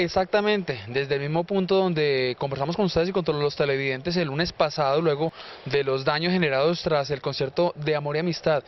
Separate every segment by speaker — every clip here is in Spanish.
Speaker 1: Exactamente, desde el mismo punto donde conversamos con ustedes y con todos los televidentes el lunes pasado, luego de los daños generados tras el concierto de Amor y Amistad.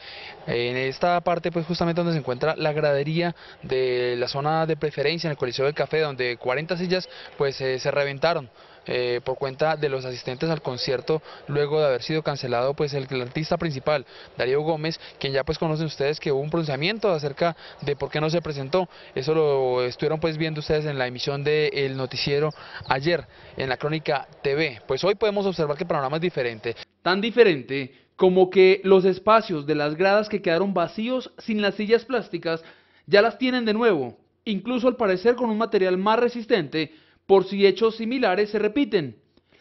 Speaker 1: En esta parte, pues justamente donde se encuentra la gradería de la zona de preferencia en el Coliseo del Café, donde 40 sillas pues eh, se reventaron eh, por cuenta de los asistentes al concierto luego de haber sido cancelado pues el, el, artista principal Darío Gómez quien ya pues conocen ustedes que hubo un pronunciamiento acerca de por qué no se presentó eso lo estuvieron pues viendo ustedes en la emisión del el noticiero ayer en la crónica TV pues hoy podemos observar que el panorama es diferente tan diferente como que los espacios de las gradas que quedaron vacíos sin las sillas plásticas ya las tienen de nuevo incluso al parecer con un material más resistente por si hechos similares se repiten.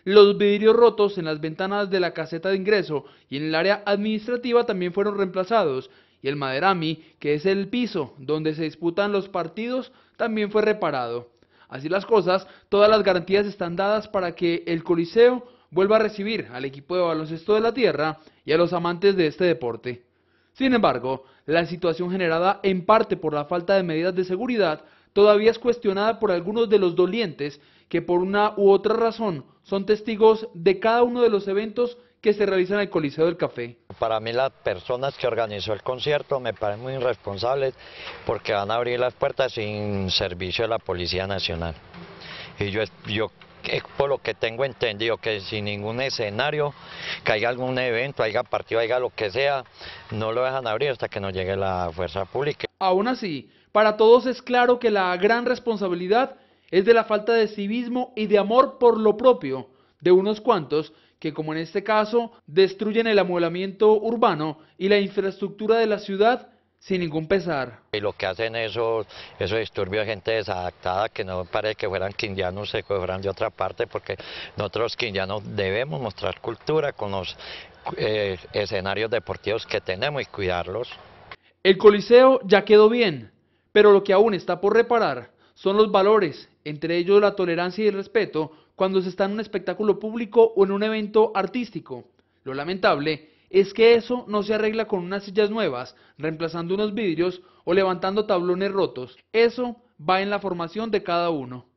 Speaker 1: Los vidrios rotos en las ventanas de la caseta de ingreso y en el área administrativa también fueron reemplazados, y el maderami, que es el piso donde se disputan los partidos, también fue reparado. Así las cosas, todas las garantías están dadas para que el Coliseo vuelva a recibir al equipo de baloncesto de la tierra y a los amantes de este deporte. Sin embargo, la situación generada en parte por la falta de medidas de seguridad todavía es cuestionada por algunos de los dolientes que por una u otra razón son testigos de cada uno de los eventos que se realizan en el Coliseo del Café.
Speaker 2: Para mí las personas que organizó el concierto me parecen muy irresponsables porque van a abrir las puertas sin servicio de la Policía Nacional. Y yo, yo por lo que tengo entendido, que sin ningún escenario, que haya algún evento, haya partido, haya lo que sea, no lo dejan abrir hasta que no llegue la fuerza pública.
Speaker 1: Aún así, para todos es claro que la gran responsabilidad es de la falta de civismo y de amor por lo propio de unos cuantos que, como en este caso, destruyen el amueblamiento urbano y la infraestructura de la ciudad sin ningún pesar.
Speaker 2: Y lo que hacen esos, esos disturbios de gente desadaptada, que no parece que fueran quindianos, se cobran de otra parte, porque nosotros quindianos debemos mostrar cultura con los eh, escenarios deportivos que tenemos y cuidarlos.
Speaker 1: El Coliseo ya quedó bien, pero lo que aún está por reparar son los valores, entre ellos la tolerancia y el respeto, cuando se está en un espectáculo público o en un evento artístico. Lo lamentable es que eso no se arregla con unas sillas nuevas, reemplazando unos vidrios o levantando tablones rotos. Eso va en la formación de cada uno.